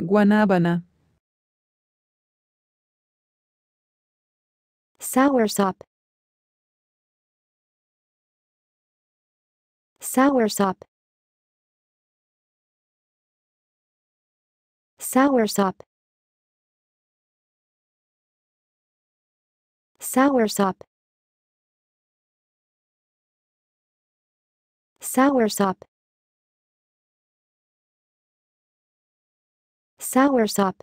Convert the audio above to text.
Guanábana. Soursop. Soursop. Soursop. Soursop. Soursop. Soursop